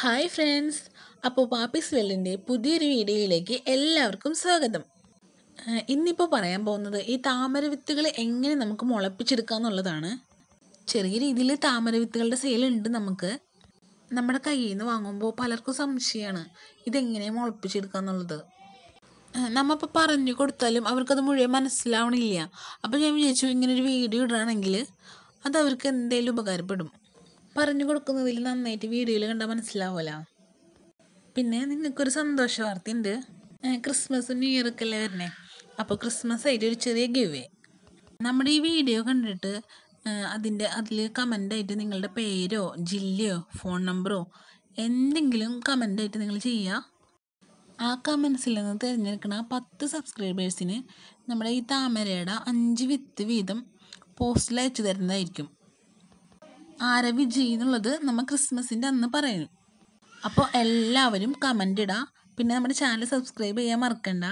hi friends അപ്പോൾ പാപ്പീസ് വെല്ലിൻ്റെ പുതിയൊരു വീഡിയോയിലേക്ക് എല്ലാവർക്കും സ്വാഗതം ഇന്നിപ്പോൾ പറയാൻ പോകുന്നത് ഈ താമര വിത്തുകൾ എങ്ങനെ നമുക്ക് മുളപ്പിച്ചെടുക്കുക എന്നുള്ളതാണ് ചെറിയ രീതിയിൽ താമര വിത്തുകളുടെ സെയിലുണ്ട് നമുക്ക് നമ്മുടെ കയ്യിൽ നിന്ന് വാങ്ങുമ്പോൾ പലർക്കും സംശയമാണ് ഇതെങ്ങനെ മുളപ്പിച്ചെടുക്കുക എന്നുള്ളത് നമ്മപ്പോൾ പറഞ്ഞു കൊടുത്താലും അവർക്കത് മുഴുവൻ മനസ്സിലാവണില്ല അപ്പോൾ ഞാൻ വിചാരിച്ചു ഇങ്ങനൊരു വീഡിയോ ഇടുകയാണെങ്കിൽ അത് അവർക്ക് എന്തെങ്കിലും ഉപകാരപ്പെടും പറഞ്ഞു കൊടുക്കുന്നതിൽ നന്നായിട്ട് വീഡിയോയിൽ കണ്ടാൽ മനസ്സിലാവുമല്ലോ പിന്നെ നിങ്ങൾക്കൊരു സന്തോഷ വാർത്ത ഉണ്ട് ക്രിസ്മസ് ന്യൂ ഇയർ അല്ലേ വരണേ അപ്പോൾ ക്രിസ്മസ് ആയിട്ട് ഒരു ചെറിയ ഗിവ് നമ്മുടെ ഈ വീഡിയോ കണ്ടിട്ട് അതിൻ്റെ അതിൽ കമൻ്റായിട്ട് നിങ്ങളുടെ പേരോ ജില്ലയോ ഫോൺ നമ്പറോ എന്തെങ്കിലും കമൻ്റായിട്ട് നിങ്ങൾ ചെയ്യുക ആ കമൻസിൽ നിന്ന് തിരഞ്ഞെടുക്കുന്ന പത്ത് സബ്സ്ക്രൈബേഴ്സിന് നമ്മുടെ ഈ താമരയുടെ അഞ്ച് വിത്ത് വീതം പോസ്റ്റിൽ അയച്ചു തരുന്നതായിരിക്കും ആരവി ജി എന്നുള്ളത് നമ്മൾ ക്രിസ്മസിൻ്റെ അന്ന് പറയുന്നു അപ്പോൾ എല്ലാവരും കമൻ്റ് ഇടാം പിന്നെ നമ്മുടെ ചാനൽ സബ്സ്ക്രൈബ് ചെയ്യാൻ മറക്കണ്ട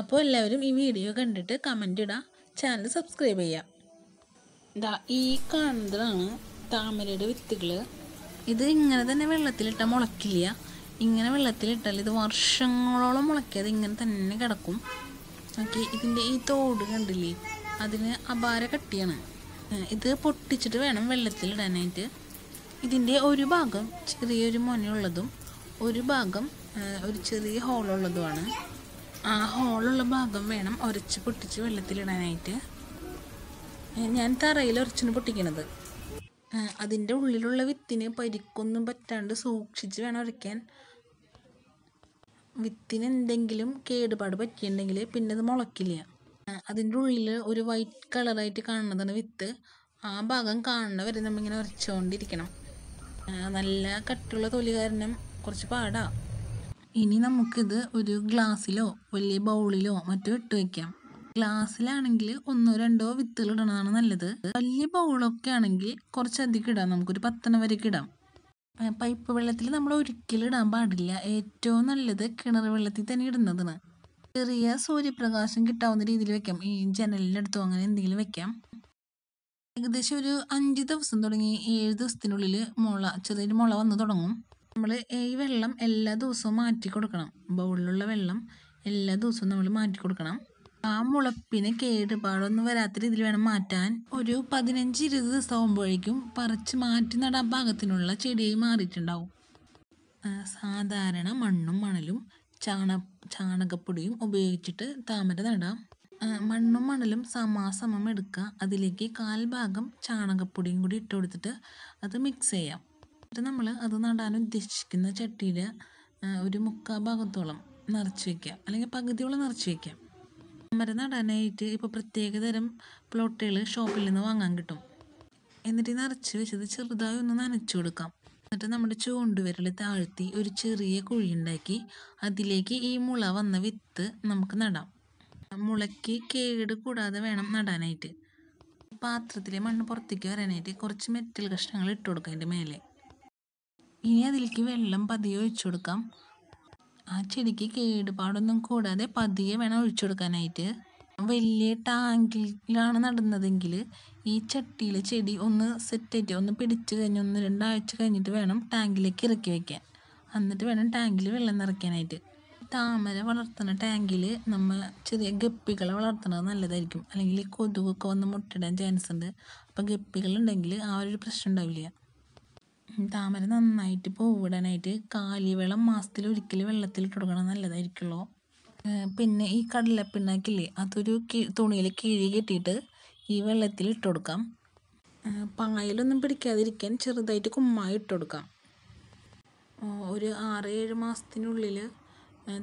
അപ്പോൾ എല്ലാവരും ഈ വീഡിയോ കണ്ടിട്ട് കമൻ്റ് ഇടാം ചാനൽ സബ്സ്ക്രൈബ് ചെയ്യാം ഇതാ ഈ കാണുന്നതാണ് താമരയുടെ വിത്തുകൾ ഇത് ഇങ്ങനെ തന്നെ വെള്ളത്തിലിട്ടാൽ മുളക്കില്ല ഇങ്ങനെ വെള്ളത്തിലിട്ടാൽ ഇത് വർഷങ്ങളോളം മുളക്കിയത് ഇങ്ങനെ തന്നെ കിടക്കും നോക്കി ഇതിൻ്റെ ഈ തോട് കണ്ടില്ലേ അതിന് അപാര കട്ടിയാണ് ഇത് പൊട്ടിച്ചിട്ട് വേണം വെള്ളത്തിലിടാനായിട്ട് ഇതിൻ്റെ ഒരു ഭാഗം ചെറിയൊരു മുനയുള്ളതും ഒരു ഭാഗം ഒരു ചെറിയ ഹോളുള്ളതുമാണ് ആ ഹോളുള്ള ഭാഗം വേണം ഉരച്ച് പൊട്ടിച്ച് വെള്ളത്തിലിടാനായിട്ട് ഞാൻ തറയിൽ ഉരച്ചിന് പൊട്ടിക്കണത് അതിൻ്റെ ഉള്ളിലുള്ള വിത്തിന് പരിക്കൊന്നും പറ്റാണ്ട് സൂക്ഷിച്ച് വേണം ഉരയ്ക്കാൻ വിത്തിന് എന്തെങ്കിലും കേടുപാട് പറ്റിയിട്ടുണ്ടെങ്കിൽ പിന്നെ അത് മുളക്കില്ല അതിൻ്റെ ഉള്ളിൽ ഒരു വൈറ്റ് കളറായിട്ട് കാണുന്നതാണ് വിത്ത് ആ ഭാഗം കാണുന്ന വരെ ഇങ്ങനെ ഉരച്ചുകൊണ്ടിരിക്കണം നല്ല കട്ടുള്ള തൊലി കാരണം കുറച്ച് പാടാ ഇനി നമുക്കിത് ഒരു ഗ്ലാസ്സിലോ വലിയ ബൗളിലോ മറ്റോ ഇട്ട് വയ്ക്കാം ഗ്ലാസ്സിലാണെങ്കിൽ ഒന്നോ രണ്ടോ വിത്തുകൾ ഇടണതാണ് നല്ലത് വലിയ ബൗളൊക്കെ ആണെങ്കിൽ കുറച്ചധികം ഇടാം നമുക്കൊരു പത്തന വരെ ഇടാം പൈപ്പ് വെള്ളത്തിൽ നമ്മൾ ഒരിക്കലും ഇടാൻ പാടില്ല ഏറ്റവും നല്ലത് കിണർ വെള്ളത്തിൽ തന്നെ ഇടുന്നതാണ് ചെറിയ സൂര്യപ്രകാശം കിട്ടാവുന്ന രീതിയിൽ വെക്കാം ഈ ജനലിനടുത്തോ അങ്ങനെ എന്തെങ്കിലും വെക്കാം ഏകദേശം ഒരു അഞ്ച് ദിവസം തുടങ്ങി ഏഴ് ദിവസത്തിനുള്ളിൽ മുള ചെറിയൊരു മുള വന്ന് തുടങ്ങും നമ്മൾ ഈ വെള്ളം എല്ലാ ദിവസവും മാറ്റി കൊടുക്കണം ബൗളിലുള്ള വെള്ളം എല്ലാ ദിവസവും നമ്മൾ മാറ്റി കൊടുക്കണം ആ മുളപ്പിന് കേടുപാടൊന്നും വരാത്ത രീതിയിൽ വേണം മാറ്റാൻ ഒരു പതിനഞ്ച് ഇരുപത് ദിവസം ആകുമ്പോഴേക്കും പറിച്ച് മാറ്റി നടാൻ ഭാഗത്തിനുള്ള ചെടിയായി മാറിയിട്ടുണ്ടാവും സാധാരണ മണ്ണും മണലും ചാണ ചാണകപ്പൊടിയും ഉപയോഗിച്ചിട്ട് താമര നടാം മണ്ണും മണലും സമാസമം എടുക്കുക അതിലേക്ക് കാൽഭാഗം ഭാഗം ചാണകപ്പൊടിയും കൂടി ഇട്ട് കൊടുത്തിട്ട് അത് മിക്സ് ചെയ്യാം എന്നിട്ട് നമ്മൾ അത് നടാൻ ഉദ്ദേശിക്കുന്ന ചട്ടിയുടെ ഒരു മുക്കാൽ ഭാഗത്തോളം നിറച്ച് വയ്ക്കാം അല്ലെങ്കിൽ പകുതിയോളം നിറച്ച് വയ്ക്കാം താമര നടാനായിട്ട് ഇപ്പോൾ പ്രത്യേകതരം പ്ലോട്ടുകൾ ഷോപ്പിൽ നിന്ന് വാങ്ങാൻ കിട്ടും എന്നിട്ട് നിറച്ച് വെച്ചത് ചെറുതായി ഒന്ന് നനച്ചു കൊടുക്കാം എന്നിട്ട് നമ്മുടെ ചൂണ്ടുവിരൽ താഴ്ത്തി ഒരു ചെറിയ ഉണ്ടാക്കി അതിലേക്ക് ഈ മുള വന്ന വിത്ത് നമുക്ക് നടാം മുളയ്ക്ക് കേട് കൂടാതെ വേണം നടാനായിട്ട് പാത്രത്തിലെ മണ്ണ് പുറത്തേക്ക് വരാനായിട്ട് കുറച്ച് മെറ്റൽ കഷ്ണങ്ങൾ ഇട്ട് കൊടുക്കാം അതിൻ്റെ മേലെ ഇനി അതിലേക്ക് വെള്ളം പതിയെ ഒഴിച്ചു കൊടുക്കാം ആ ചെടിക്ക് കേടുപാടൊന്നും കൂടാതെ പതിയെ വേണം ഒഴിച്ചു കൊടുക്കാനായിട്ട് വലിയ ടാങ്കിലാണ് നടുന്നതെങ്കിൽ ഈ ചട്ടിയിൽ ചെടി ഒന്ന് സെറ്റായിട്ട് ഒന്ന് പിടിച്ച് കഴിഞ്ഞ് ഒന്ന് രണ്ടാഴ്ച കഴിഞ്ഞിട്ട് വേണം ടാങ്കിലേക്ക് ഇറക്കി വയ്ക്കാൻ എന്നിട്ട് വേണം ടാങ്കിൽ വെള്ളം നിറയ്ക്കാനായിട്ട് താമര വളർത്തുന്ന ടാങ്കിൽ നമ്മൾ ചെറിയ ഗപ്പികളെ വളർത്തുന്നത് നല്ലതായിരിക്കും അല്ലെങ്കിൽ കൊതുകൊക്കെ വന്ന് മുട്ടിടാൻ ചാൻസ് ഉണ്ട് അപ്പോൾ ഗപ്പികളുണ്ടെങ്കിൽ ആ ഒരു പ്രശ്നം ഉണ്ടാവില്ല താമര നന്നായിട്ട് പൂവിടാനായിട്ട് വെള്ളം മാസത്തിൽ ഒരിക്കൽ വെള്ളത്തിൽ ഇട്ട് കൊടുക്കണം നല്ലതായിരിക്കുള്ളൂ പിന്നെ ഈ പിണ്ണാക്കില്ലേ അതൊരു തുണിയിൽ കിഴി കെട്ടിയിട്ട് ഈ വെള്ളത്തിൽ ഇട്ട് കൊടുക്കാം പായലൊന്നും പിടിക്കാതിരിക്കാൻ ചെറുതായിട്ട് കുമ്മായി ഇട്ട് കൊടുക്കാം ഒരു ആറ് ഏഴ് മാസത്തിനുള്ളിൽ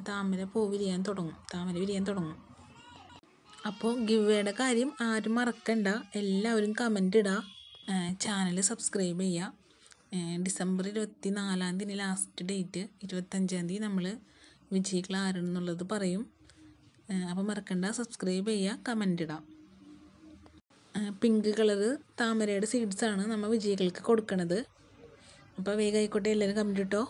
താമര പൂ വിരിയാൻ തുടങ്ങും താമര വിരിയാൻ തുടങ്ങും അപ്പോൾ ഗിവേയുടെ കാര്യം ആരും മറക്കണ്ട എല്ലാവരും കമൻ്റ് ഇടുക ചാനൽ സബ്സ്ക്രൈബ് ചെയ്യുക ഡിസംബർ ഇരുപത്തി നാലാം തീയതി ലാസ്റ്റ് ഡേറ്റ് ഇരുപത്തഞ്ചാം തീയതി നമ്മൾ വിജയികൾ ആരാണെന്നുള്ളത് പറയും അപ്പോൾ മറക്കണ്ട സബ്സ്ക്രൈബ് ചെയ്യുക കമൻ്റ് ഇടാം പിങ്ക് കളറ് താമരയുടെ സീഡ്സാണ് നമ്മൾ വിജയികൾക്ക് കൊടുക്കണത് അപ്പോൾ വേഗം ആയിക്കോട്ടെ എല്ലാവരും കമൻ്റ് ഇട്ടോ